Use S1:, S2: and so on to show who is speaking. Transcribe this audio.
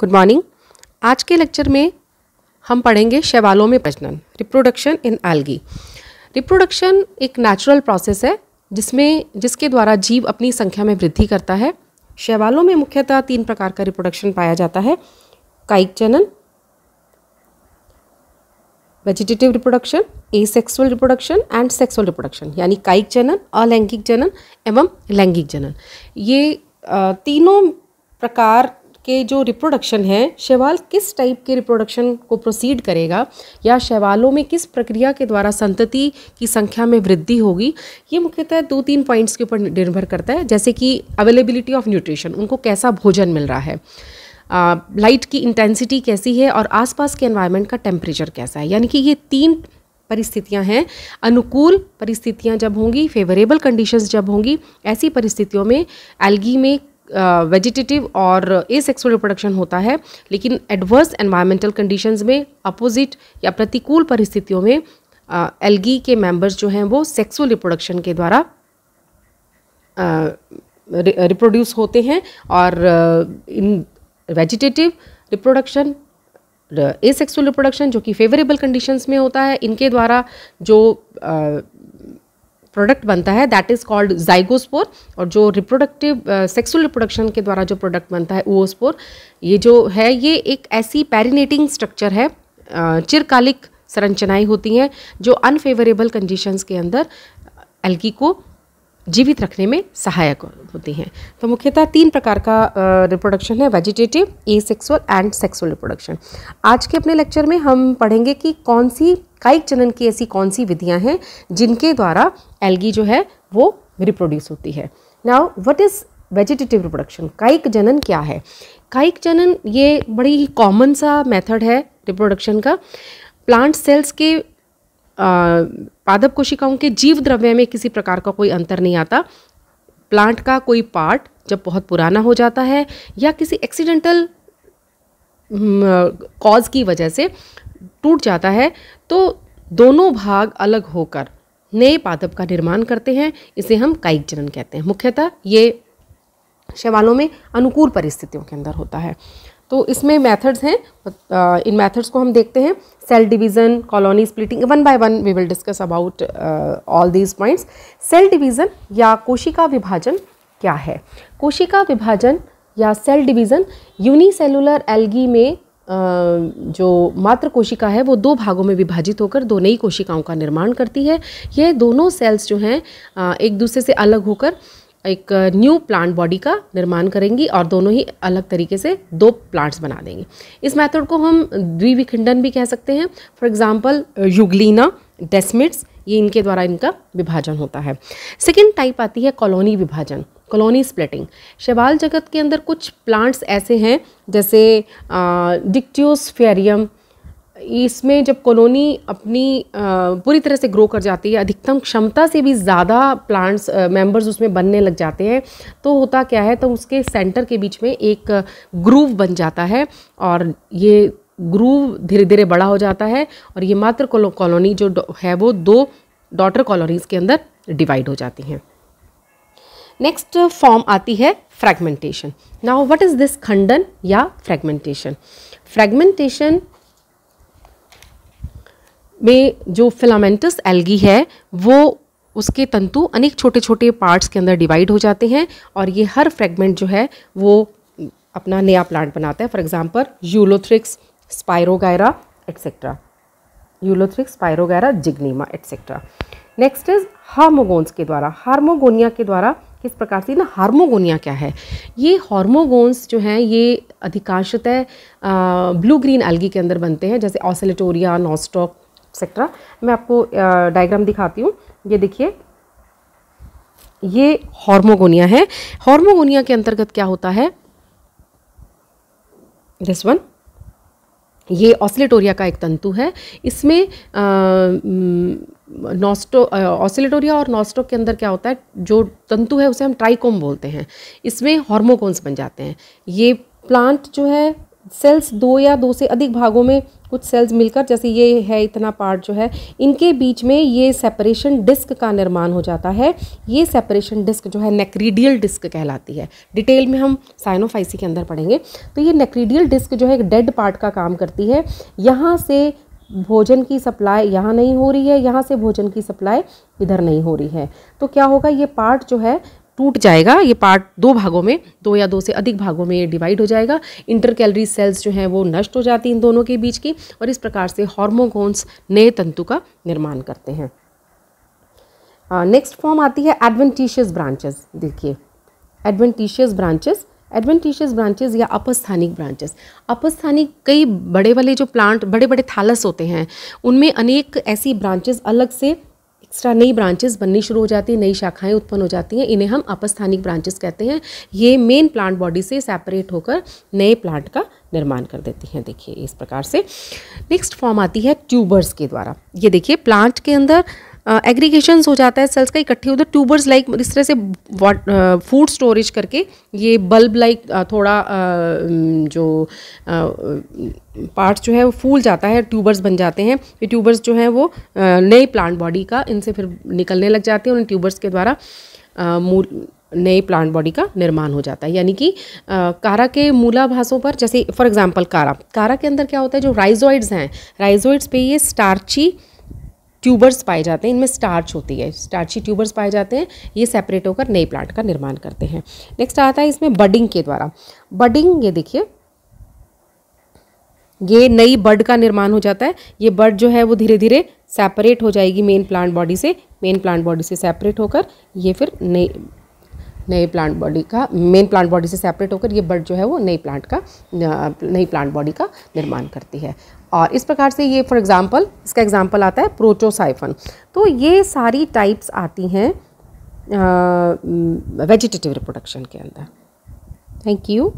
S1: good morning आज के lecture में हम पढ़ेंगे शैवालों में प्रजनन रिप्रोडक्शन इन एल्गी रिप्रोडक्शन एक नेचुरल प्रोसेस है जिसमें जिसके द्वारा जीव अपनी संख्या में वृद्धि करता है शैवालों में मुख्यतः तीन प्रकार का रिप्रोडक्शन पाया जाता है काइक जनन vegetative reproduction asexual reproduction and sexual reproduction यानी काइक जनन अलैंगिक जनन एवं लैंगिक जनन ये तीनों प्रकार के जो रिप्रोडक्शन है शैवाल किस टाइप के रिप्रोडक्शन को प्रोसीड करेगा या शैवालों में किस प्रक्रिया के द्वारा संतति की संख्या में वृद्धि होगी ये मुख्यतः दो तीन पॉइंट्स के ऊपर निर्भर करता है जैसे कि अवेलेबिलिटी ऑफ न्यूट्रिशन उनको कैसा भोजन मिल रहा है लाइट की इंटेंसिटी कैसी है और आसपास के एनवायरनमेंट का टेम्परेचर कैसा है यानी कि ये तीन परिस्थितियां हैं अनुकूल परिस्थितियां जब होंगी फेवरेबल कंडीशंस जब होंगी ऐसी परिस्थितियों में एल्गी में वेजिटेटिव और ए सेक्सुअल रिप्रोडक्शन होता है लेकिन एडवर्स एनवायरमेंटल कंडीशंस में अपोजिट या प्रतिकूल परिस्थितियों में एलगी के मेंबर्स जो हैं वो सेक्सुअल रिप्रोडक्शन के द्वारा रिप्रोड्यूस होते हैं और इन vegetative reproduction asexual reproduction जो कि फेवरेबल कंडीशंस में होता है इनके द्वारा जो प्रोडक्ट बनता है दैट इज़ कॉल्ड जाइगोस्पोर और जो रिप्रोडक्टिव सेक्सुअल रिप्रोडक्शन के द्वारा जो प्रोडक्ट बनता है ओस्पोर ये जो है ये एक ऐसी पैरिनेटिंग स्ट्रक्चर है uh, चिरकालिक संरचनाएं होती हैं जो अनफेवरेबल कंडीशंस के अंदर एल्गी को जीवित रखने में सहायक होती हैं तो मुख्यतः तीन प्रकार का रिप्रोडक्शन है vegetative asexual and sexual reproduction आज के अपने लेक्चर में हम पढ़ेंगे कि कौन सी कायिक जनन की ऐसी कौन सी विधियां हैं जिनके द्वारा एल्गी जो है वो रिप्रोड्यूस होती है now what is vegetative reproduction कायिक जनन क्या है कायिक जनन ये बड़ी कॉमन सा मेथड है रिप्रोडक्शन का प्लांट सेल्स के पादप कोशिकाओं के जीव द्रव्य में किसी प्रकार का कोई अंतर नहीं आता प्लांट का कोई पार्ट जब बहुत पुराना हो जाता है या किसी एक्सीडेंटल कॉज की वजह से टूट जाता है तो दोनों भाग अलग होकर नए पादप का निर्माण करते हैं इसे हम कायिक जनन कहते हैं मुख्यतः ये शैवालों में अनुकूल परिस्थितियों के अंदर होता है तो इसमें मेथड्स हैं इन मेथड्स को हम देखते हैं cell division colony splitting one by one we will discuss about all these points cell division या कोशिका विभाजन क्या है कोशिका विभाजन या सेल डिवीज़न यूनिसेलुलर एल्गी में जो मात्र कोशिका है वो दो भागों में विभाजित होकर दो नई कोशिकाओं का निर्माण करती है ये दोनों सेल्स जो हैं एक दूसरे से अलग होकर एक न्यू प्लांट बॉडी का निर्माण करेंगी और दोनों ही अलग तरीके से दो प्लांट्स बना देंगी इस मेथड को हम द्विविखंडन भी कह सकते हैं फॉर एग्जांपल युगलीना डेस्मिट्स ये इनके द्वारा इनका विभाजन होता है सेकेंड टाइप आती है कॉलोनी विभाजन कॉलोनी स्प्लिटिंग शैवाल जगत के अंदर कुछ प्लांट्स ऐसे हैं जैसे डिक्टियोस्फेरियम इसमें जब कॉलोनी अपनी पूरी तरह से ग्रो कर जाती है अधिकतम क्षमता से भी ज़्यादा प्लांट्स मेंबर्स उसमें बनने लग जाते हैं तो होता क्या है तो उसके सेंटर के बीच में एक ग्रूव बन जाता है और ये ग्रूव धीरे धीरे बड़ा हो जाता है और ये मात्र कॉलोनी जो है वो दो डॉटर कॉलोनीज़ के अंदर डिवाइड हो जाती हैं नेक्स्ट फॉर्म आती है fragmentation now what is this खंडन या फ्रैगमेंटेशन फ्रैगमेंटेशन में जो फिलामेंटस एल्गी है वो उसके तंतु अनेक छोटे छोटे पार्ट्स के अंदर डिवाइड हो जाते हैं और ये हर फ्रेगमेंट जो है वो अपना नया प्लांट बनाता है for example ulothrix spirogyra etcetera ulothrix spirogyra zygnema etcetera next is hormogones के द्वारा हार्मोगोनिया के द्वारा किस प्रकार से ना हार्मोगोनिया क्या है ये हार्मोगोन्स जो हैं ये अधिकांशतः ब्लू ग्रीन एल्गी के अंदर बनते हैं जैसे ऑसलेटोरिया नॉस्टॉक एक्सेट्रा मैं आपको डायग्राम दिखाती हूँ ये देखिए ये हॉर्मोगोनिया है हॉर्मोगोनिया के अंतर्गत क्या होता है दिस वन ये ऑसिलेटोरिया का एक तंतु है इसमें नॉस्टो ऑसिलेटोरिया और नॉस्टो के अंदर क्या होता है जो तंतु है उसे हम ट्राइकोम बोलते हैं इसमें हॉर्मोकोन्स बन जाते हैं ये प्लांट जो है सेल्स दो या दो से अधिक भागों में कुछ सेल्स मिलकर जैसे ये है इतना पार्ट जो है इनके बीच में ये सेपरेशन डिस्क का निर्माण हो जाता है ये सेपरेशन डिस्क जो है नेक्रीडियल डिस्क कहलाती है डिटेल में हम साइनोफाइसी के अंदर पढ़ेंगे तो ये नेक्रीडियल डिस्क जो है एक डेड पार्ट का काम करती है यहाँ से भोजन की सप्लाई यहाँ नहीं हो रही है यहाँ से भोजन की सप्लाई इधर नहीं हो रही है तो क्या होगा ये पार्ट जो है टूट जाएगा ये पार्ट दो भागों में दो या दो से अधिक भागों में डिवाइड हो जाएगा इंटर कैलरी सेल्स जो हैं वो नष्ट हो जाती हैं इन दोनों के बीच की और इस प्रकार से हॉर्मोगोन्स नए तंतु का निर्माण करते हैं नेक्स्ट फॉर्म आती है एडवेंटिशियस ब्रांचेस देखिए एडवेंटिशियस ब्रांचेस एडवेंटिशियस ब्रांचेस या अपस्थानिक ब्रांचेस अपस्थानिक कई बड़े वाले जो प्लांट बड़े बड़े थालस होते हैं उनमें अनेक ऐसी ब्रांचेस अलग से एक्स्ट्रा नई ब्रांचेस बननी शुरू हो जाती है नई शाखाएं उत्पन्न हो जाती हैं इन्हें हम अपस्थानिक ब्रांचेस कहते हैं ये मेन प्लांट बॉडी से सेपरेट होकर नए प्लांट का निर्माण कर देती हैं देखिए इस प्रकार से नेक्स्ट फॉर्म आती है ट्यूबर्स के द्वारा ये देखिए प्लांट के अंदर एग्रीगेशन हो जाता है सेल्स का इकट्ठे होते हैं ट्यूबर्स लाइक इस तरह से फूड स्टोरेज करके ये बल्ब लाइक थोड़ा जो पार्ट्स जो है वो फूल जाता है ट्यूबर्स बन जाते हैं ये ट्यूबर्स जो हैं वो नए प्लांट बॉडी का इनसे फिर निकलने लग जाते हैं उन ट्यूबर्स के द्वारा मूल नए प्लांट बॉडी का निर्माण हो जाता है यानी कि कारा के मूलाभासों पर जैसे फॉर एग्जांपल कारा कारा के अंदर क्या होता है जो राइजोइड्स हैं राइजोइड्स पे ये स्टार्ची ट्यूबर्स पाए जाते हैं इनमें स्टार्च होती है स्टार्ची ट्यूबर्स पाए जाते हैं ये सेपरेट होकर नए प्लांट का निर्माण करते हैं नेक्स्ट आता है इसमें बडिंग के द्वारा बडिंग ये देखिए ये नई बर्ड का निर्माण हो जाता है ये बर्ड जो है वो धीरे धीरे सेपरेट हो जाएगी मेन प्लांट बॉडी से मेन प्लांट बॉडी से सेपरेट होकर ये फिर नई नए प्लांट बॉडी का मेन प्लांट बॉडी से सेपरेट होकर ये बर्ड जो है वो नई प्लांट का नई प्लांट बॉडी का निर्माण करती है और इस प्रकार से ये फॉर एग्ज़ाम्पल इसका एग्ज़ाम्पल आता है प्रोटोसाइफन तो ये सारी टाइप्स आती हैं वेजिटेटिव रिप्रोडक्शन के अंदर थैंक यू